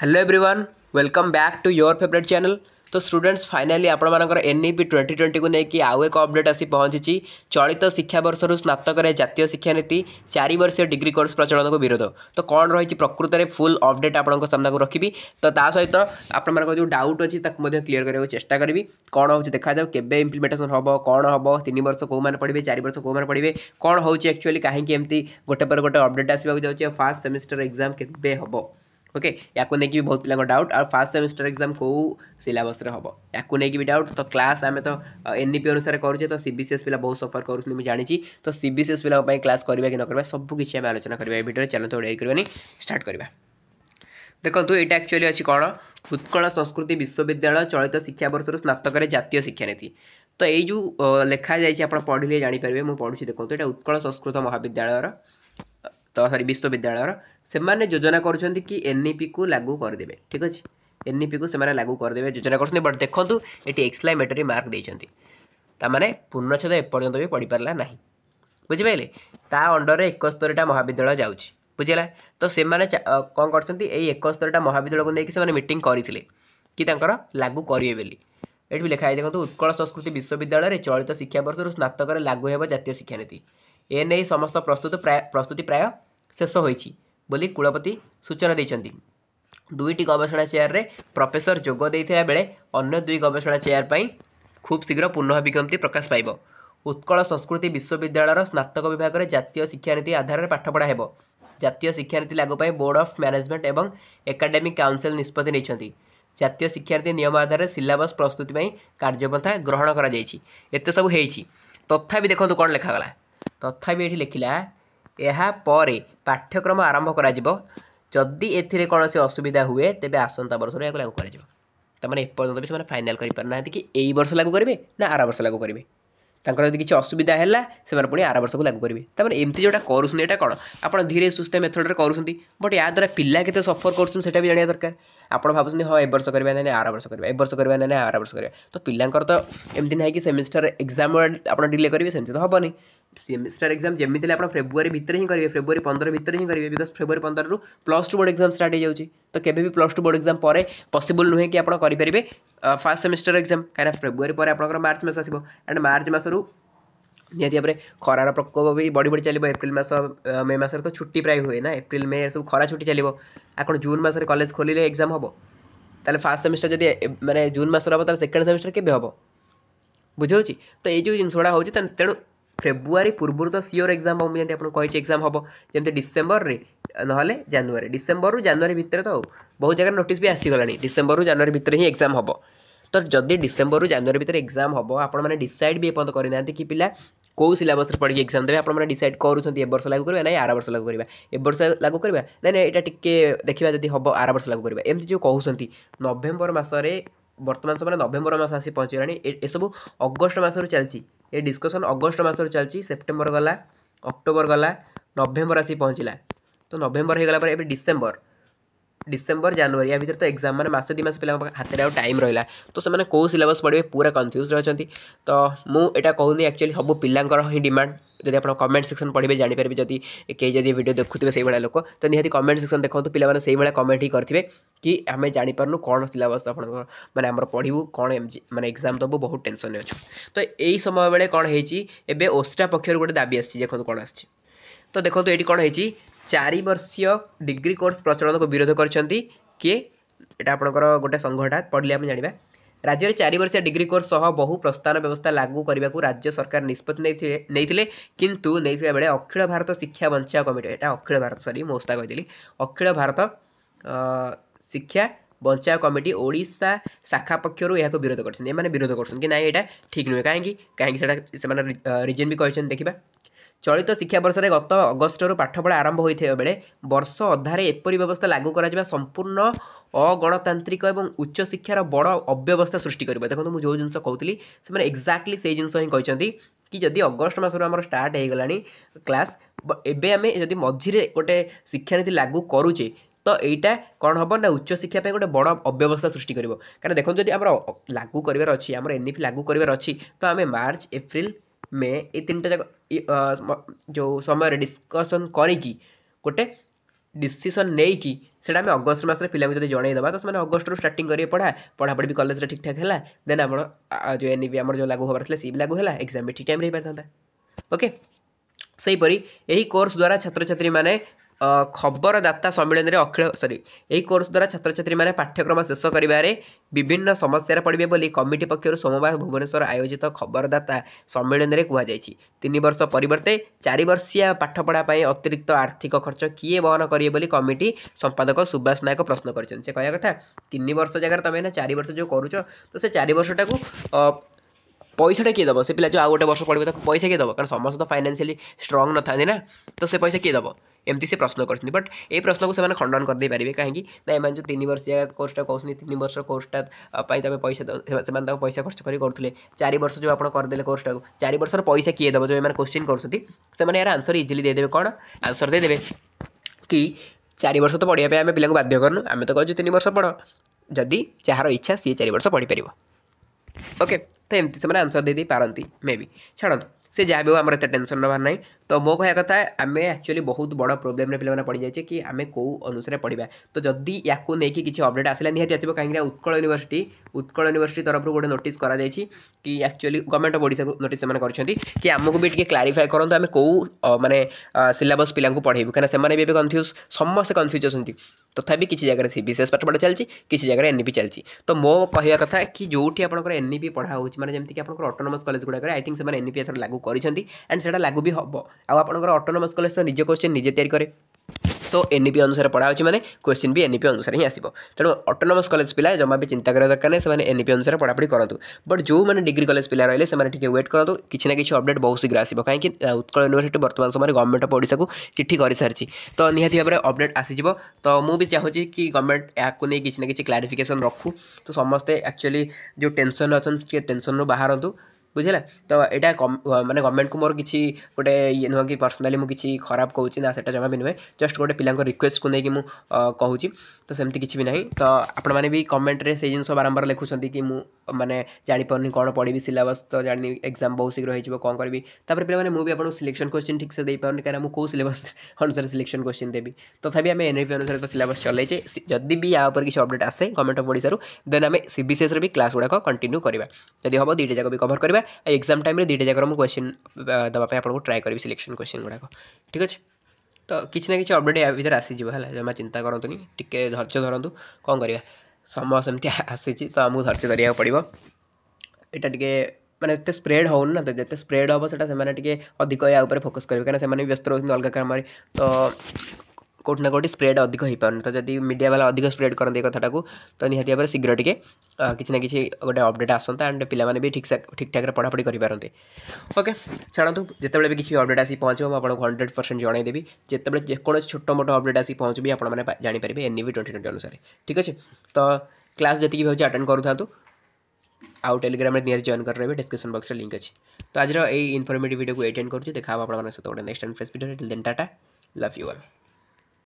hello everyone welcome back to your favourite channel तो students finally आपण मन NEP twenty twenty को लेकिन आउ एक अपडेट आसी पहुंची चलित शिक्षा वर्ष स्नातक जितिय शिक्षानी चार वर्षीय डिग्री कोर्स प्रचलन को विरोध तो कौन रही प्रकृत में फुल अपडेट आपना को रखी तो सहित आपड़ जो डाउट अच्छी क्लीयर करने को चेस्टा करी कौन हो देखा जाऊ के इम्प्लीमेंटेसन हम कौन हम तीन वर्ष कौन पढ़े चार वर्ष कौन पढ़े कौन हो एक्चुअली कहीं गोटे पर गोटे अपडेट आसपा जाऊँच फास्ट सेमिस्टर एक्जाम के हम ओके या कोई भी बहुत पिला डाउट आ फास्ट सेमिस्टर एग्जाम कौ सिलेबस हम या कोई भी डाउट तो क्लास आम तो एनपी e अनुसार करुचे तो सीबीसीएस पिला बहुत सफर कर जानी तो सीबीसीएस पिला पाई क्लास करवा कि न करवा सबकि आलोचना करवा भिडियो चैनल तो डेरी करें स्टार्ट करवा देखो ये एक्चुअली अच्छी कौन उत्कल संस्कृति विश्वविद्यालय चलित शिक्षा वर्ष स्नातक जितिय शिक्षानी तो ये जो लेखा जाए पढ़ी जापरेंगे मुझे पढ़ु देखो ये उत्कल संस्कृत महाविद्यालय तो सरी विश्वविद्यालय ସେମାନେ ଯୋଜନା କରୁଛନ୍ତି କି ଏନ୍ଇପିକୁ ଲାଗୁ କରିଦେବେ ଠିକ୍ ଅଛି ଏନ୍ଇପିକୁ ସେମାନେ ଲାଗୁ କରିଦେବେ ଯୋଜନା କରୁଛନ୍ତି ବଟ୍ ଦେଖନ୍ତୁ ଏଠି ଏକ୍ସଲାମେଟୋରୀ ମାର୍କ ଦେଇଛନ୍ତି ତାମାନେ ପୂର୍ଣ୍ଣଚ୍ଛେଦ ଏପର୍ଯ୍ୟନ୍ତ ବି ପଢ଼ିପାରିଲା ନାହିଁ ବୁଝିପାରିଲେ ତା ଅଣ୍ଡରରେ ଏକସ୍ତରୀଟା ମହାବିଦ୍ୟାଳୟ ଯାଉଛି ବୁଝିଲା ତ ସେମାନେ କ'ଣ କରିଛନ୍ତି ଏଇ ଏକସ୍ତରୀଟା ମହାବିଦ୍ୟାଳୟକୁ ନେଇକି ସେମାନେ ମିଟିଂ କରିଥିଲେ କି ତାଙ୍କର ଲାଗୁ କରିବେ ବୋଲି ଏଠି ବି ଲେଖା ହେଇଛି ଦେଖନ୍ତୁ ଉତ୍କଳ ସଂସ୍କୃତି ବିଶ୍ୱବିଦ୍ୟାଳୟରେ ଚଳିତ ଶିକ୍ଷାବର୍ଷରୁ ସ୍ନାତକରେ ଲାଗୁ ହେବ ଜାତୀୟ ଶିକ୍ଷାନୀତି ଏ ନେଇ ସମସ୍ତ ପ୍ରସ୍ତୁତ ପ୍ରାୟ ପ୍ରସ୍ତୁତି ପ୍ରାୟ ଶେଷ ହୋଇଛି ବୋଲି କୁଳପତି ସୂଚନା ଦେଇଛନ୍ତି ଦୁଇଟି ଗବେଷଣା ଚେୟାରରେ ପ୍ରଫେସର ଯୋଗ ଦେଇଥିବା ବେଳେ ଅନ୍ୟ ଦୁଇ ଗବେଷଣା ଚେୟାର ପାଇଁ ଖୁବ୍ ଶୀଘ୍ର ପୁନଃ ବିଜ୍ଞପ୍ତି ପ୍ରକାଶ ପାଇବ ଉତ୍କଳ ସଂସ୍କୃତି ବିଶ୍ୱବିଦ୍ୟାଳୟର ସ୍ନାତକ ବିଭାଗରେ ଜାତୀୟ ଶିକ୍ଷାନୀତି ଆଧାରରେ ପାଠପଢ଼ା ହେବ ଜାତୀୟ ଶିକ୍ଷାନୀତି ଲାଗୁ ପାଇଁ ବୋର୍ଡ଼ ଅଫ୍ ମ୍ୟାନେଜମେଣ୍ଟ ଏବଂ ଏକାଡେମିକ୍ କାଉନସିଲ୍ ନିଷ୍ପତ୍ତି ନେଇଛନ୍ତି ଜାତୀୟ ଶିକ୍ଷାନୀତି ନିୟମ ଆଧାରରେ ସିଲାବସ୍ ପ୍ରସ୍ତୁତି ପାଇଁ କାର୍ଯ୍ୟପନ୍ଥା ଗ୍ରହଣ କରାଯାଇଛି ଏତେ ସବୁ ହେଇଛି ତଥାପି ଦେଖନ୍ତୁ କ'ଣ ଲେଖାଗଲା ତଥାପି ଏଠି ଲେଖିଲା ଏହାପରେ ପାଠ୍ୟକ୍ରମ ଆରମ୍ଭ କରାଯିବ ଯଦି ଏଥିରେ କୌଣସି ଅସୁବିଧା ହୁଏ ତେବେ ଆସନ୍ତା ବର୍ଷରୁ ଏହାକୁ ଲାଗୁ କରାଯିବ ତା'ମାନେ ଏପର୍ଯ୍ୟନ୍ତ ବି ସେମାନେ ଫାଇନାଲ୍ କରିପାରୁନାହାନ୍ତି କି ଏଇ ବର୍ଷ ଲାଗୁ କରିବେ ନା ଆର ବର୍ଷ ଲାଗୁ କରିବେ ତାଙ୍କର ଯଦି କିଛି ଅସୁବିଧା ହେଲା ସେମାନେ ପୁଣି ଆର ବର୍ଷକୁ ଲାଗୁ କରିବେ ତା'ମାନେ ଏମିତି ଯେଉଁଟା କରୁଛନ୍ତି ଏଇଟା କ'ଣ ଆପଣ ଧୀରେ ସୁସ୍ଥ ମେଥଡ଼ରେ କରୁଛନ୍ତି ବଟ୍ ଏହାଦ୍ୱାରା ପିଲା କେତେ ସଫର କରୁଛନ୍ତି ସେଇଟା ବି ଜାଣିବା ଦରକାର ଆପଣ ଭାବୁଛନ୍ତି ହଁ ଏ ବର୍ଷ କରିବା ନା ଆର ବର୍ଷ କରିବା ଏ ବର୍ଷ କରିବା ନା ଆର ବର୍ଷ କରିବା ତ ପିଲାଙ୍କର ତ ଏମିତି ନାହିଁ କି ସେମିଷ୍ଟର ଏକ୍ଜାମ୍ ଆପଣ ଡିଲେ କରିବେ ସେମିତି ତ ହେବନି সেমিস্টার এক্সাম যেমি আপনার ফেব্রুয়ারি ভিতরে হি করবে ফেব্রুয়ারি পনেরো ভিতরে হি করবে বিকজ ফেব্রুয়ারি পনেরু plus two board exam start হয়ে যাচ্ছে তো কেবে বি প্লস টু বোর্ড এক্সাম পরে পসিবল নুহে কি আপনার করে ফার্স্ট সেমিস্টার এক্সাম কারণ ফেব্রুয়ারি পরে আপনার মার্চ মাস আসব অ্যান্ড মার্চ মাসরু ନିହାତି ଭାବରେ ଖରାର ପ୍ରକୋପ ବି ବଢ଼ି ବଢ଼ି ଚାଲିବ ଏପ୍ରିଲ ମାସ ମେ ମାସରେ ତ ଛୁଟି ପ୍ରାୟ ହୁଏ ନା ଏପ୍ରିଲ ମେ ସବୁ ଖରା ଛୁଟି ଚାଲିବ ଆଉ କ'ଣ ଜୁନ୍ ମାସରେ କଲେଜ ଖୋଲିଲେ ଏକ୍ଜାମ୍ ହେବ ତାହେଲେ ଫାର୍ଷ୍ଟ ସେମିଷ୍ଟର ଯଦି ମାନେ ଜୁନ୍ ମାସରେ ହେବ ତାହେଲେ ସେକେଣ୍ଡ ସେମିଷ୍ଟର କେବେ ହେବ ବୁଝାଉଛି ତ ଏଇ ଯେଉଁ ଜିନିଷଗୁଡ଼ା ହେଉଛି ତେଣୁ ଫେବୃଆରୀ ପୂର୍ବରୁ ତ ସିଓର ଏକ୍ଜାମ୍ ହେବ ମୁଁ ଯେମିତି ଆପଣଙ୍କୁ କହିଛି ଏକ୍ଜାମ୍ ହେବ ଯେମିତି ଡିସେମ୍ବରରେ ନହେଲେ ଜାନୁଆରୀ ଡିସେମ୍ବରରୁ ଜାନୁଆରୀ ଭିତରେ ତ ବହୁତ ଜାଗାରେ ନୋଟିସ୍ ବି ଆସିଗଲାଣି ଡିସେମ୍ବରରୁ ଜାନୁଆରୀ ଭିତରେ ହିଁ ଏକ୍ଜାମ୍ ହେବ ତ ଯଦି ଡିସେମ୍ବରରୁ ଜାନୁଆରୀ ଭିତରେ ଏକ୍ଜାମ୍ ହେବ ଆପଣମାନେ ଡିସାଇଡ଼୍ ବି ଏପର୍ଯ୍ୟନ୍ତ କରିନାହାନ୍ତି କି ପିଲା କେଉଁ ସିଲାବସ୍ରେ ପଢ଼ିକି ଏକ୍ଜାମ୍ ଦେବେ ଆପଣମାନେ ଡିସାଇଡ଼୍ କରୁଛନ୍ତି ଏ ବର୍ଷ ଲାଗୁ କରିବା ନାଇଁ ଆର ବର୍ଷ ଲାଗୁ କରିବା ଏ ବର୍ଷ ଲାଗୁ କରିବା ନାଇଁ ନାଇଁ ଏଇଟା ଟିକେ ଦେଖିବା ଯଦି ହେବ ଆର ବର୍ଷ ଲାଗୁ କରିବା ଏମିତି ଯେଉଁ କହୁଛନ୍ତି ନଭେମ୍ବର ମାସରେ ବର୍ତ୍ତମାନ ସମୟରେ ନଭେମ୍ବର ମାସ ଆସି ପହଞ୍ଚିଗଲାଣି ଏସବୁ ଅଗଷ୍ଟ ମାସରୁ ଚାଲିଛି ଏ ଡିସ୍କସନ୍ ଅଗଷ୍ଟ ମାସରୁ ଚାଲିଛି ସେପ୍ଟେମ୍ବର ଗଲା ଅକ୍ଟୋବର ଗଲା ନଭେମ୍ବର ଆସି ପହଞ୍ଚିଲା ତ ନଭେମ୍ବର ହେଇଗଲା ପରେ ଏବେ ଡିସେମ୍ବର डिसेम्बर जनवरी या भितर तो एक्जाम मैंने मसे दुई पे हाथ में टाइम रहा तो से कौ सिलेबस पढ़े पूरा कन्फ्यूज रही तो मुझा कहूनी एक्चुअली सब पिलांर ही डिमांड जब आप कमेंट सेक्शन पढ़े जापर जी कई जब भिड देखुए से भाई लोक तो निहती कमेंट सेक्शन देखते पिला से भाया कमेंट ही करेंगे कि आम जापरून कौन सिलबस आप मैंने आम पढ़ू कौन मैंने एक्जाम दबु बहुत टेनसन अच्छे तो यही समय बेले कौन होस्टा पक्षर गोटे दाबी आखिर कौन आ तो देखो ये कौन है चार चार्षय डिग्री कोर्स प्रचलन को विरोध करिए गोटे संघटा पढ़ले आम जाना राज्य में चार वर्षिया डिग्री कोर्स सह बहु प्रस्थान व्यवस्था लागू करने को राज्य सरकार निष्पत्ति नहीं कितु नहीं बेले अखिल भारत शिक्षा वंचा कमिटी एटा अखिल भारत सरी मोस्ता कही अखिल भारत शिक्षा बंचा कमिटी ओडा शाखा पक्षर यह विरोध करोध कर ठीक नुहे कहीं कहीं रिजन भी कहते देखा ଚଳିତ ଶିକ୍ଷାବର୍ଷରେ ଗତ ଅଗଷ୍ଟରୁ ପାଠପଢ଼ା ଆରମ୍ଭ ହୋଇଥିବା ବେଳେ ବର୍ଷ ଅଧାରେ ଏପରି ବ୍ୟବସ୍ଥା ଲାଗୁ କରାଯିବା ସମ୍ପୂର୍ଣ୍ଣ ଅଗଣତାନ୍ତ୍ରିକ ଏବଂ ଉଚ୍ଚଶିକ୍ଷାର ବଡ଼ ଅବ୍ୟବସ୍ଥା ସୃଷ୍ଟି କରିବ ଦେଖନ୍ତୁ ମୁଁ ଯେଉଁ ଜିନିଷ କହୁଥିଲି ସେମାନେ ଏକ୍ଜାକ୍ଟଲି ସେଇ ଜିନିଷ ହିଁ କହିଛନ୍ତି କି ଯଦି ଅଗଷ୍ଟ ମାସରୁ ଆମର ଷ୍ଟାର୍ଟ ହୋଇଗଲାଣି କ୍ଲାସ୍ ଏବେ ଆମେ ଯଦି ମଝିରେ ଗୋଟେ ଶିକ୍ଷାନୀତି ଲାଗୁ କରୁଛେ ତ ଏଇଟା କ'ଣ ହେବ ନା ଉଚ୍ଚଶିକ୍ଷା ପାଇଁ ଗୋଟେ ବଡ଼ ଅବ୍ୟବସ୍ଥା ସୃଷ୍ଟି କରିବ କାରଣ ଦେଖନ୍ତୁ ଯଦି ଆମର ଲାଗୁ କରିବାର ଅଛି ଆମର ଏନ୍ଇପି ଲାଗୁ କରିବାର ଅଛି ତ ଆମେ ମାର୍ଚ୍ଚ ଏପ୍ରିଲ મે ઈ તીંટા જો જો સોમર ડિસ્કશન કરી કી કોટે ડિસિશન લેઈ કી સેડા મે ઓગસ્ટ માસરે પિલાં જો જણાઈ દેવા તો મે ઓગસ્ટ ર સ્ટાર્ટિંગ કરી પઢા પઢા ભી કોલેજ રે ઠીક ઠાક હેલા ધેન આપણો જો એનવી અમર જો લાગુ હોબર થા સીબ લાગુ હેલા એક્ઝામ મે ઠીક ટાઈમ રેઈ પડતા ઓકે સહી પર ઈહી કોર્સ દ્વારા છાત્ર છાત્ર્રી માને ଖବରଦାତା ସମ୍ମିଳନୀରେ ଅଖିଳ ସରି ଏହି କୋର୍ସ ଦ୍ୱାରା ଛାତ୍ରଛାତ୍ରୀମାନେ ପାଠ୍ୟକ୍ରମ ଶେଷ କରିବାରେ ବିଭିନ୍ନ ସମସ୍ୟାରେ ପଡ଼ିବେ ବୋଲି କମିଟି ପକ୍ଷରୁ ସୋମବାର ଭୁବନେଶ୍ୱର ଆୟୋଜିତ ଖବରଦାତା ସମ୍ମିଳନୀରେ କୁହାଯାଇଛି ତିନି ବର୍ଷ ପରିବର୍ତ୍ତେ ଚାରି ବର୍ଷିଆ ପାଠପଢ଼ା ପାଇଁ ଅତିରିକ୍ତ ଆର୍ଥିକ ଖର୍ଚ୍ଚ କିଏ ବହନ କରିବେ ବୋଲି କମିଟି ସମ୍ପାଦକ ସୁବାସ ନାୟକ ପ୍ରଶ୍ନ କରିଛନ୍ତି ସେ କହିବା କଥା ତିନି ବର୍ଷ ଜାଗାରେ ତୁମେ ଏଇନା ଚାରି ବର୍ଷ ଯେଉଁ କରୁଛ ତ ସେ ଚାରି ବର୍ଷଟାକୁ ପଇସାଟା କିଏ ଦେବ ସେ ପିଲା ଯେଉଁ ଆଉ ଗୋଟେ ବର୍ଷ ପଢ଼ିବ ତାକୁ ପଇସା କିଏ ଦେବ କାରଣ ସମସ୍ତେ ତ ଫାଇନାନ୍ସିଆଲି ଷ୍ଟ୍ରଙ୍ଗ ନଥାନ୍ତି ନା ତ ସେ ପଇସା କିଏ ଦେବ एमती से प्रश्न करते बट ये प्रश्न को खंडन करदे पारे कहीं ना जो तीन वर्ष कोर्सटा कौन तीन वर्ष कोर्सटा पर तुम पैसा से पैसा खर्च करते चार वर्ष जो आप करदे कोर्सटा को चार वर्ष पैसा किए दब जो मैंने क्वेश्चन करते यार आंसर इजिली देदेवे कौन आंसर देदेव कि चार वर्ष तो पढ़ापी आम पीला बाध्य करूँ आम तो कहूँ तीन वर्ष पढ़ जदि जार इच्छा सी चार वर्ष पढ़ी पार ओके तो एमती से आंसर दे पारती मे भी छाड़ू से जहाँ भी हो आम टेनसन नाई ତ ମୋ କହିବା କଥା ଆମେ ଆକ୍ଚୁଆଲି ବହୁତ ବଡ଼ ପ୍ରୋବ୍ଲେମ୍ରେ ପିଲାମାନେ ପଡ଼ିଯାଇଛି କି ଆମେ କେଉଁ ଅନୁସାରେ ପଢ଼ିବା ତ ଯଦି ୟାକୁ ନେଇକି କିଛି ଅପଡ଼େଟ୍ ଆସିଲା ନିହାତି ଆସିବ କାହିଁକିନା ଉତ୍କଳ ୟୁନିଭର୍ସିଟି ଉତ୍କଳ ୟୁନିଭର୍ସିଟି ତରଫରୁ ଗୋଟେ ନୋଟିସ୍ କରାଯାଇଛି କି ଆକ୍ଚୁଆଲି ଗଭର୍ଣ୍ଣମେଣ୍ଟ ଅଫ୍ ଓଡ଼ିଶାକୁ ନୋଟିସ୍ ସେମାନେ କରିଛନ୍ତି କି ଆମକୁ ବି ଟିକେ କ୍ଲାରିଫାଏ କରନ୍ତୁ ଆମେ କେଉଁ ମାନେ ସିଲାବସ୍ ପିଲାଙ୍କୁ ପଢ଼େଇବୁ କାହିଁକିନା ସେମାନେ ବି ଏବେ କନଫ୍ୟୁଜ୍ ସମସ୍ତେ କନଫ୍ୟୁଜ୍ ଅଛନ୍ତି ତଥାପି କିଛି ଜାଗାରେ ସି ବିଶେଷ ପାଠପଢ଼ା ଚାଲିଛି କିଛି ଜାଗାରେ ଏନ୍ଇପି ଚାଲିଛି ତ ମୋ କହିବା କଥା କି ଯେଉଁଠି ଆପଣଙ୍କର ଏନ୍ଇପି ପଢ଼ା ହେଉଛି ମାନେ ଯେମିତିକି ଆପଣଙ୍କର ଅଟୋନମସ୍ କଲେଜ ଗୁଡ଼ାକରେ ଆଇ ଥିଙ୍କ୍ ସେମାନେ ଏନ୍ଇପି ଏଥର ଲାଗୁ କରିଛନ୍ତି ଆଣ୍ଡ ସେଇଟା ଲାଗୁ ବି ହେବ ଆଉ ଆପଣଙ୍କର ଅଟୋନମସ୍ କଲେଜ ତ ନିଜ କୋଶ୍ଚିନ୍ ନିଜେ ତିଆରି କରେ ସୋ ଏନ୍ଇପି ଅନୁସାରେ ପଢ଼ା ହେଉଛି ମାନେ କ୍ୱେଶ୍ଚିନ୍ ବି ଏନ୍ଇପି ଅନୁସାରେ ହିଁ ଆସିବ ତେଣୁ ଅଟୋନମସ୍ କଲେଜ ପିଲା ଜମା ବି ଚିନ୍ତା କରିବା ଦରକାର ନାହିଁ ସେମାନେ ଏନ୍ଇପି ଅନୁସାରେ ପଢ଼ାପଢ଼ି କରନ୍ତୁ ବଟ୍ ଯେଉଁମାନେ ଡିଗ୍ରୀ କଲେଜ ପିଲା ରହିଲେ ସେମାନେ ଟିକେ ୱେଟ୍ କରନ୍ତୁ କିଛି ନା କିଛି ଅପଡ଼େଟ୍ ବହୁତ ଶୀଘ୍ର ଆସିବ କାହିଁକି ଉତ୍କଳ ୟୁନିଭର୍ସିଟି ବର୍ତ୍ତମାନ ସମୟରେ ଗଭର୍ଣ୍ଣମେଣ୍ଟ ଅଫ୍ ଓଡ଼ିଶାକୁ ଚିଠି କରିସାରିଛି ତ ନିହାତି ଭାବରେ ଅପଡ଼େଟ୍ ଆସିଯିବ ତ ମୁଁ ବି ଚାହୁଁଛି କି ଗଭର୍ଣ୍ଣମେଣ୍ଟ ଏହାକୁ ନେଇ କିଛି ନା କିଛି କ୍ଲାରିଫିକେସନ୍ ରଖୁ ତ ସମସ୍ତେ ଆକ୍ଚୁଆଲି ଯେଉଁ ଟେନସନ୍ ଅଛନ୍ତି ଟିକେ ଟେନସନ୍ରୁ ବାହାରନ୍ତୁ बुझेगा तो यहाँ मैंने गवर्नमेंट को मोर किसी गोटे ये नुह कि पर्सनाली मुझे किसी खराब कौन ना से जमा भी नुहे जस्ट गोटे पिला रिक्वेस्ट को लेकिन मुझे तो सेमती किसी भी ना तो आपने भी कमेन्ट्रे से जिन बारंबार लिखुं कि मुझे जापरि कौन पढ़वी सिलेबस तो जानी एक्जाम बहुत शीघ्र हो कौन करी तपर पे मुझे भी आपको सिलेक्शन क्वेश्चन ठीक से दे पाने कहीं मुझे कौन सिलेबस अनुसार सिलेक्शन क्वेश्चन देवी तथा आम एन एफ अनुसार तो सिलेबस चलेजे जब भी या पर किसी अपडेट आसे गवर्नमेंट अफ ओडार देन आम सीबीसीएस भी क्लास गुड़ाक कंटिन्यू करवा जब हम दुटा जाक भी कभर करवा ଏକ୍ଜାମ୍ ଟାଇମ୍ରେ ଦୁଇଟା ଯାକର ମୁଁ କ୍ୱେଶ୍ଚିନ୍ ଦେବା ପାଇଁ ଆପଣଙ୍କୁ ଟ୍ରାଏ କରିବି ସିଲେକ୍ସନ୍ କ୍ୱେଶ୍ଚିନ୍ ଗୁଡ଼ାକ ଠିକ୍ ଅଛି ତ କିଛି ନା କିଛି ଅପଡ଼େଟ୍ ୟା ଭିତରେ ଆସିଯିବ ହେଲା ଜମା ଚିନ୍ତା କରନ୍ତୁନି ଟିକେ ଧୈର୍ଯ୍ୟ ଧରନ୍ତୁ କ'ଣ କରିବା ସମୟ ସେମିତି ଆସିଛି ତ ଆମକୁ ଧୈର୍ଯ୍ୟ ଧରିବାକୁ ପଡ଼ିବ ଏଇଟା ଟିକେ ମାନେ ଏତେ ସ୍ପ୍ରେଡ୍ ହେଉନି ନା ତ ଯେତେ ସ୍ପ୍ରେଡ୍ ହେବ ସେଇଟା ସେମାନେ ଟିକେ ଅଧିକ ୟା ଉପରେ ଫୋକସ୍ କରିବେ କାହିଁକିନା ସେମାନେ ବି ବ୍ୟସ୍ତ ରହୁଛନ୍ତି ଅଲଗା କାମରେ ତ कौट ना कौटी स्प्रेड अधिक हो पार तो जब मीडिया वाला अधिक स्प्रेड करते कथा तो निहती भाव शीघ्र टी कि ना कि गोटे अपडेट आसता एंड पाने भी ठीक ठीक ठाक पढ़ापढ़ी करेंगे ओके छाड़ू जिते भी किसी भी अपडेट आसी पहुँचे मुझे हंड्रेड परसेंट जनईदेवी जिते जो मोटो अपडेट आस पहुँच भी आप जापर एन भी ट्वेंटी ट्वेंटी अनुसार ठीक अच्छे तो क्लास जैक भी हूँ आटेड करू आउ टेलीग्राम में निहत जॉइन कर रहे डिस्क्रिप्शन बॉक्स में लिंक अच्छे तो आज यही इनफर्मेटिव भिडियो को एटेंड करूँ देखा आप सब गोटे next and fresh video till then tata love you you'll